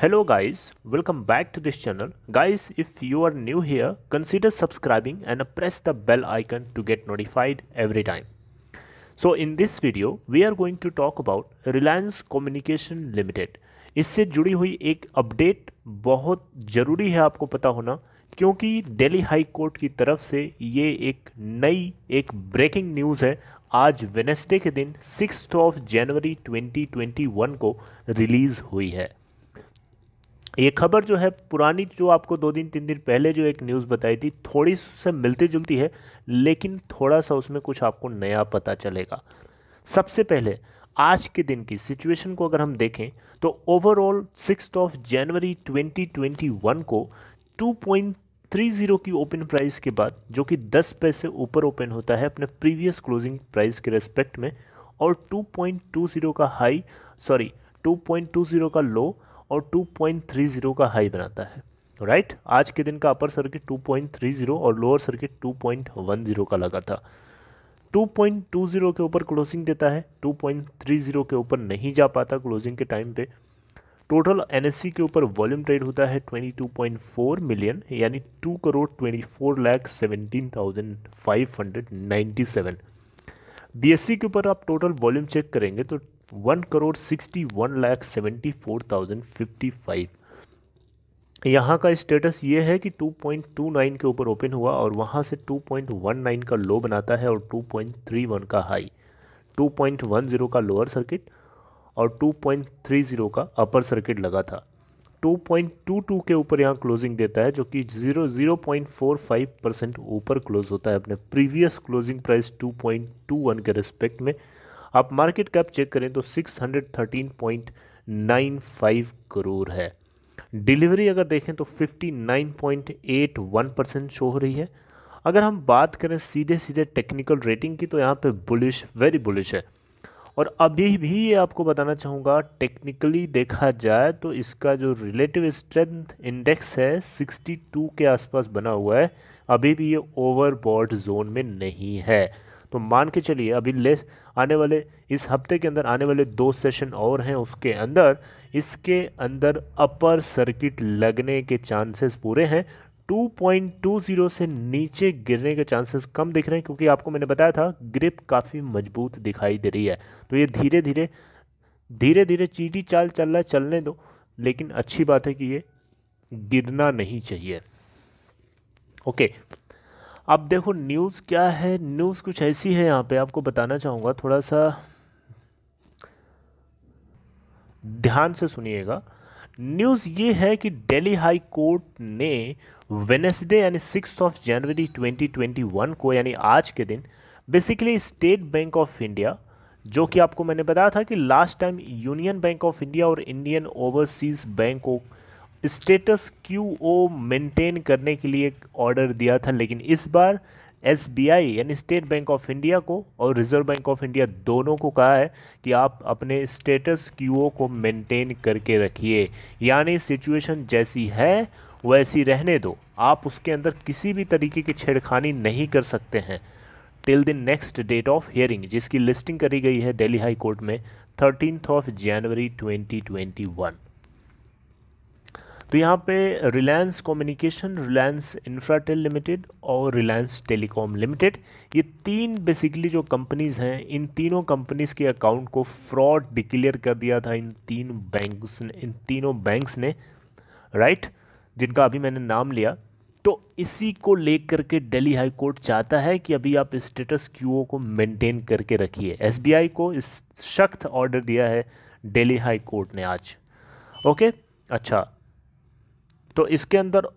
hello guys welcome back to this channel guys if you are new here consider subscribing and press the bell icon to get notified every time so in this video we are going to talk about reliance communication limited इससे जुड़ी हुई एक update बहुत ज़रूरी है आपको पता होना क्योंकि दिल्ली हाई कोर्ट की तरफ से ये एक नई एक ब्रेकिंग न्यूज़ है आज वेनेसडे के दिन सिक्स ऑफ जनवरी 2021 को रिलीज़ हुई है ये खबर जो है पुरानी जो आपको दो दिन तीन दिन पहले जो एक न्यूज़ बताई थी थोड़ी से मिलती जुलती है लेकिन थोड़ा सा उसमें कुछ आपको नया पता चलेगा सबसे पहले आज के दिन की सिचुएशन को अगर हम देखें तो ओवरऑल सिक्स ऑफ जनवरी 2021 को 2.30 की ओपन प्राइस के बाद जो कि 10 पैसे ऊपर ओपन होता है अपने प्रीवियस क्लोजिंग प्राइस के रेस्पेक्ट में और 2.20 का हाई सॉरी 2.20 का लो और 2.30 का हाई बनाता है राइट right? आज के दिन का अपर सर्किट 2.30 और लोअर सर्किट 2.10 का लगा था 2.20 के ऊपर क्लोजिंग देता है 2.30 के ऊपर नहीं जा पाता क्लोजिंग के टाइम पे टोटल एनएससी के ऊपर वॉल्यूम ट्रेड होता है 22.4 मिलियन यानी 2 करोड़ 24 लाख 17,597 बीएससी के ऊपर आप टोटल वॉल्यूम चेक करेंगे तो one crore sixty one lakh seventy four thousand fifty five यहाँ का स्टेटस ये है कि 2.29 के ऊपर ओपन हुआ और वहाँ से 2.19 का लो बनाता है और 2.31 का हाई 2.10 का लोअर सर्किट और 2.30 का अपर सर्किट लगा था 2.22 के ऊपर यहाँ क्लोजिंग देता है जो कि zero zero point four five percent ऊपर क्लोज होता है अपने प्रीवियस क्लोजिंग प्राइस 2.21 के रिस्पेक्ट में आप मार्केट कैप चेक करें तो 613.95 करोड़ है डिलीवरी अगर देखें तो 59.81 परसेंट शो हो रही है अगर हम बात करें सीधे सीधे टेक्निकल रेटिंग की तो यहाँ पे बुलिश वेरी बुलिश है और अभी भी ये आपको बताना चाहूँगा टेक्निकली देखा जाए तो इसका जो रिलेटिव स्ट्रेंथ इंडेक्स है 62 के आसपास बना हुआ है अभी भी ये ओवरबॉट जोन में नहीं है तो मान के चलिए अभी ले आने वाले इस हफ्ते के अंदर आने वाले दो सेशन और हैं उसके अंदर इसके अंदर अपर सर्किट लगने के चांसेस पूरे हैं 2.20 से नीचे गिरने के चांसेस कम दिख रहे हैं क्योंकि आपको मैंने बताया था ग्रिप काफ़ी मजबूत दिखाई दे रही है तो ये धीरे धीरे धीरे धीरे चीटी चाल चल रहा है चलने दो लेकिन अच्छी बात है कि ये गिरना नहीं चाहिए ओके अब देखो न्यूज़ क्या है न्यूज़ कुछ ऐसी है यहाँ पे आपको बताना चाहूँगा थोड़ा सा ध्यान से सुनिएगा न्यूज़ ये है कि दिल्ली हाई कोर्ट ने वेनेसडे यानी सिक्स ऑफ जनवरी 2021 को यानी आज के दिन basically State Bank of India जो कि आपको मैंने बताया था कि last time Union Bank of India और इंडियन ओवरसीज बैंक को स्टेटस क्यू ओ मेनटेन करने के लिए एक ऑर्डर दिया था लेकिन इस बार एस यानी स्टेट बैंक ऑफ इंडिया को और रिजर्व बैंक ऑफ इंडिया दोनों को कहा है कि आप अपने स्टेटस क्यू को मेंटेन करके रखिए यानी सिचुएशन जैसी है वैसी रहने दो आप उसके अंदर किसी भी तरीके की छेड़खानी नहीं कर सकते हैं till the next date of hearing जिसकी लिस्टिंग करी गई है डेली हाई कोर्ट में थर्टीनथ ऑफ जनवरी वन तो यहाँ पे Reliance Communication Reliance Infratel Limited और रिलायंस टेलीकॉम लिमिटेड ये तीन बेसिकली जो कंपनीज़ हैं इन तीनों कंपनीज़ के अकाउंट को फ्रॉड डिक्लेयर कर दिया था इन तीन बैंक्स ने इन तीनों बैंक्स ने राइट जिनका अभी मैंने नाम लिया तो इसी को लेकर के दिल्ली हाई कोर्ट चाहता है कि अभी आप स्टेटस क्यूओ को मेंटेन करके रखिए एसबीआई को इस सख्त ऑर्डर दिया है दिल्ली हाई कोर्ट ने आज ओके अच्छा तो इसके अंदर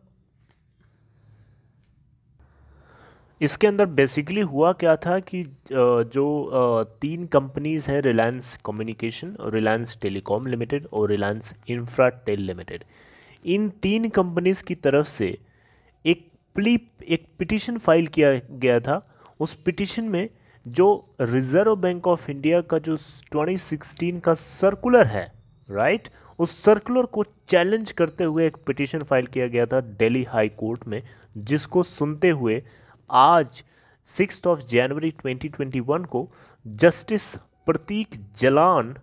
इसके अंदर बेसिकली हुआ क्या था कि जो तीन कंपनीज़ हैं Reliance Communication Reliance Telecom Limited और रिलायंस इंफ्राटेल लिमिटेड इन तीन कंपनीज़ की तरफ से एक प्ली एक पिटिशन फाइल किया गया था उस पिटिशन में जो रिज़र्व बैंक ऑफ इंडिया का जो 2016 का सर्कुलर है राइट उस सर्कुलर को चैलेंज करते हुए एक पिटिशन फाइल किया गया था दिल्ली हाई कोर्ट में जिसको सुनते हुए आज सिक्स ऑफ जनवरी 2021 को जस्टिस प्रतीक जलान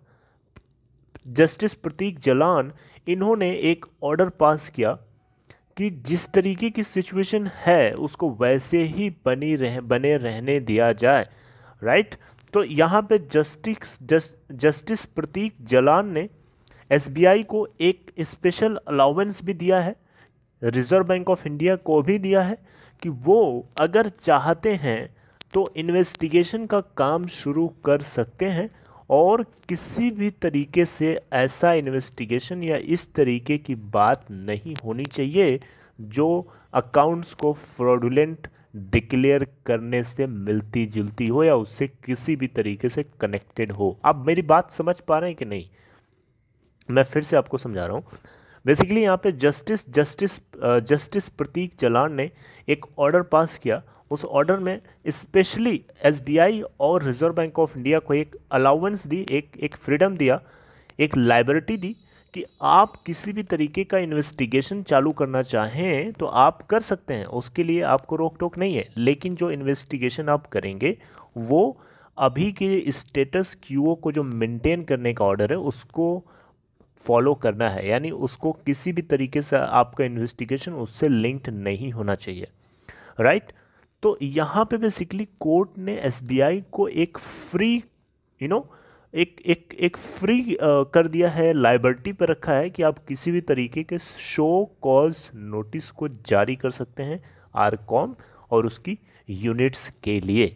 जस्टिस प्रतीक जलान इन्होंने एक ऑर्डर पास किया कि जिस तरीके की सिचुएशन है उसको वैसे ही बनी रह बने रहने दिया जाए राइट तो यहाँ पे जस्टिस जस्टिस प्रतीक जलान ने एसबीआई को एक स्पेशल अलाउंस भी दिया है रिज़र्व बैंक ऑफ इंडिया को भी दिया है कि वो अगर चाहते हैं तो इन्वेस्टिगेशन का काम शुरू कर सकते हैं और किसी भी तरीके से ऐसा इन्वेस्टिगेशन या इस तरीके की बात नहीं होनी चाहिए जो अकाउंट्स को फ्रॉडुलेंट डिक्लेयर करने से मिलती जुलती हो या उससे किसी भी तरीके से कनेक्टेड हो आप मेरी बात समझ पा रहे हैं कि नहीं मैं फिर से आपको समझा रहा हूँ बेसिकली यहाँ पे justice justice justice Prateek Jalan ने एक ऑर्डर पास किया उस ऑर्डर में स्पेशली एसबीआई और रिजर्व बैंक ऑफ इंडिया को एक अलाउंस दी एक एक फ्रीडम दिया एक लाइबर्टी दी कि आप किसी भी तरीके का इन्वेस्टिगेशन चालू करना चाहें तो आप कर सकते हैं उसके लिए आपको रोक टोक नहीं है लेकिन जो इन्वेस्टिगेशन आप करेंगे वो अभी के स्टेटस क्यूओ को जो मेंटेन करने का ऑर्डर है उसको फॉलो करना है यानी उसको किसी भी तरीके से आपका इन्वेस्टिगेशन उससे लिंक्ड नहीं होना चाहिए राइट right? तो यहाँ पे बेसिकली कोर्ट ने एसबीआई को एक फ्री यू नो एक एक एक फ्री कर दिया है लाइबर्टी पर रखा है कि आप किसी भी तरीके के शो कॉज नोटिस को जारी कर सकते हैं आर कॉम और उसकी यूनिट्स के लिए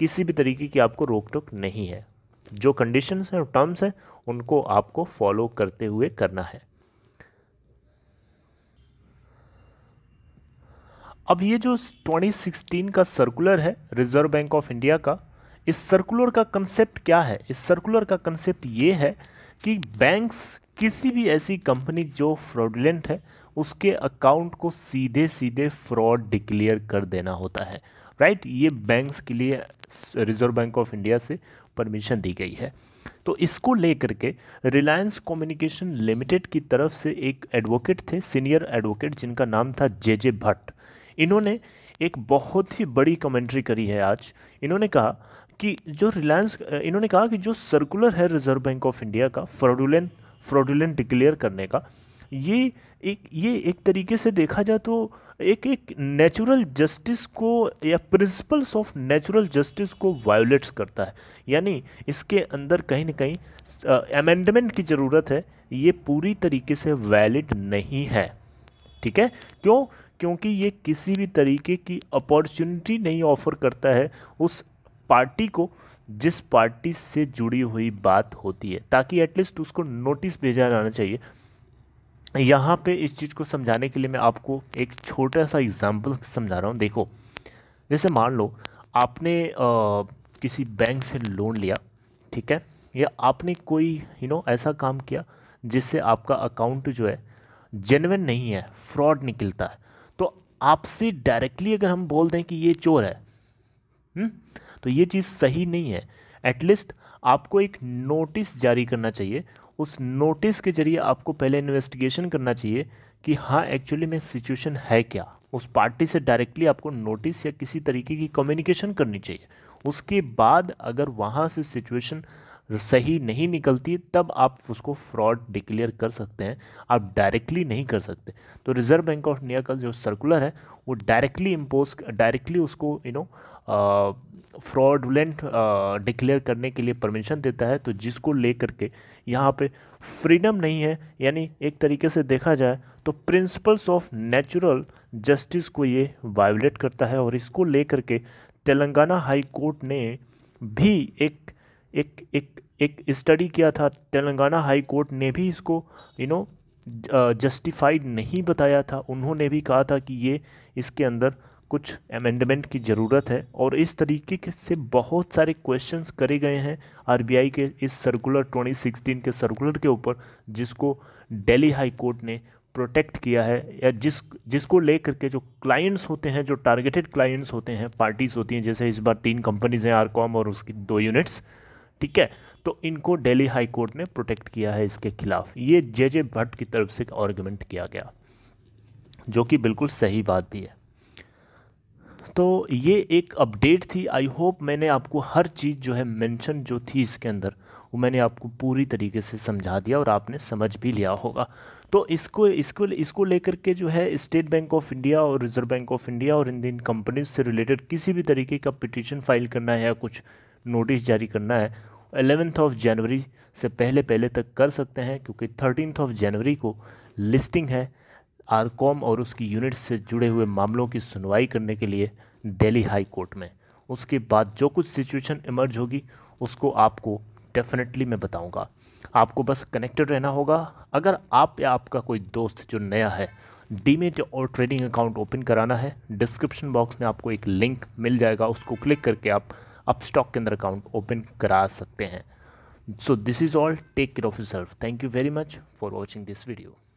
किसी भी तरीके की आपको रोक टोक नहीं है जो कंडीशंस हैं टर्म्स हैं उनको आपको फॉलो करते हुए करना है अब ये जो 2016 का सर्कुलर है रिजर्व बैंक ऑफ इंडिया का इस सर्कुलर का कंसेप्ट क्या है इस सर्कुलर का कंसेप्ट ये है कि बैंक्स किसी भी ऐसी कंपनी जो फ्रॉडुलेंट है उसके अकाउंट को सीधे सीधे फ्रॉड डिक्लेयर कर देना होता है राइट ये बैंक्स के लिए रिजर्व बैंक ऑफ इंडिया से परमिशन दी गई है तो इसको लेकर के रिलायंस कम्युनिकेशन लिमिटेड की तरफ से एक एडवोकेट थे सीनियर एडवोकेट जिनका नाम था जे जे भट्ट इन्होंने एक बहुत ही बड़ी कमेंट्री करी है आज इन्होंने कहा कि जो रिलायंस इन्होंने कहा कि जो सर्कुलर है रिजर्व बैंक ऑफ इंडिया का फ्रॉडुलेंट फ्रॉडुलेंट डिक्लेयर करने का ये एक ये एक तरीके से देखा जाए तो एक एक नेचुरल जस्टिस को या प्रिंसिपल्स ऑफ नेचुरल जस्टिस को वायोलेट्स करता है यानी इसके अंदर कहीं ना कहीं अमेंडमेंट की ज़रूरत है ये पूरी तरीके से वैलिड नहीं है ठीक है क्यों क्योंकि ये किसी भी तरीके की अपॉर्चुनिटी नहीं ऑफर करता है उस पार्टी को जिस पार्टी से जुड़ी हुई बात होती है ताकि एटलीस्ट उसको नोटिस भेजा जाना चाहिए यहाँ पे इस चीज़ को समझाने के लिए मैं आपको एक छोटा सा एग्जाम्पल समझा रहा हूँ देखो जैसे मान लो आपने आ, किसी बैंक से लोन लिया ठीक है या आपने कोई यू नो ऐसा काम किया जिससे आपका अकाउंट जो है जेनविन नहीं है फ्रॉड निकलता है तो आपसे डायरेक्टली अगर हम बोल दें कि ये चोर है हुँ? हम्म? तो ये चीज़ सही नहीं है एटलीस्ट आपको एक नोटिस जारी करना चाहिए उस नोटिस के जरिए आपको पहले इन्वेस्टिगेशन करना चाहिए कि हाँ एक्चुअली में सिचुएशन है क्या उस पार्टी से डायरेक्टली आपको नोटिस या किसी तरीके की कम्युनिकेशन करनी चाहिए उसके बाद अगर वहाँ से सिचुएशन सही नहीं निकलती तब आप उसको फ्रॉड डिक्लेयर कर सकते हैं आप डायरेक्टली नहीं कर सकते तो रिजर्व बैंक ऑफ इंडिया का जो सर्कुलर है वो डायरेक्टली इम्पोज डायरेक्टली उसको यू नो फ्रॉडलेंट डिक्लेयर करने के लिए परमिशन देता है तो जिसको ले करके यहाँ पे फ्रीडम नहीं है यानी एक तरीके से देखा जाए तो प्रिंसिपल्स ऑफ नेचुरल जस्टिस को ये वायोलेट करता है और इसको ले करके तेलंगाना हाई कोर्ट ने भी एक एक एक एक स्टडी किया था तेलंगाना हाई कोर्ट ने भी इसको यू नो जस्टिफाइड नहीं बताया था उन्होंने भी कहा था कि ये इसके अंदर कुछ अमेंडमेंट की ज़रूरत है और इस तरीके के से बहुत सारे क्वेश्चंस करे गए हैं आरबीआई के इस सर्कुलर 2016 के सर्कुलर के ऊपर जिसको दिल्ली हाई कोर्ट ने प्रोटेक्ट किया है या जिस जिसको लेकर के जो क्लाइंट्स होते हैं जो टारगेटेड क्लाइंट्स होते हैं पार्टीज़ होती हैं जैसे इस बार तीन कंपनीज़ हैं आरकॉम और उसकी दो यूनिट्स ठीक है तो इनको दिल्ली हाई कोर्ट ने प्रोटेक्ट किया है इसके खिलाफ ये जे जे भट्ट की तरफ से आर्ग्यूमेंट किया गया जो कि बिल्कुल सही बात भी है तो ये एक अपडेट थी आई होप मैंने आपको हर चीज़ जो है मेंशन जो थी इसके अंदर वो मैंने आपको पूरी तरीके से समझा दिया और आपने समझ भी लिया होगा तो इसको इसको इसको लेकर के जो है स्टेट बैंक ऑफ इंडिया और रिजर्व बैंक ऑफ इंडिया और इन दिन कंपनीज से रिलेटेड किसी भी तरीके का पिटिशन फाइल करना है या कुछ नोटिस जारी करना है एलेवेंथ ऑफ जनवरी से पहले पहले तक कर सकते हैं क्योंकि थर्टीनथ ऑफ जनवरी को लिस्टिंग है आरकॉम और उसकी यूनिट्स से जुड़े हुए मामलों की सुनवाई करने के लिए दिल्ली हाई कोर्ट में उसके बाद जो कुछ सिचुएशन इमर्ज होगी उसको आपको डेफिनेटली मैं बताऊंगा आपको बस कनेक्टेड रहना होगा अगर आप या आपका कोई दोस्त जो नया है डीमेट और ट्रेडिंग अकाउंट ओपन कराना है डिस्क्रिप्शन बॉक्स में आपको एक लिंक मिल जाएगा उसको क्लिक करके आप आप स्टॉक के अंदर अकाउंट ओपन करा सकते हैं so this is all take care of you self thank you very much for watching this video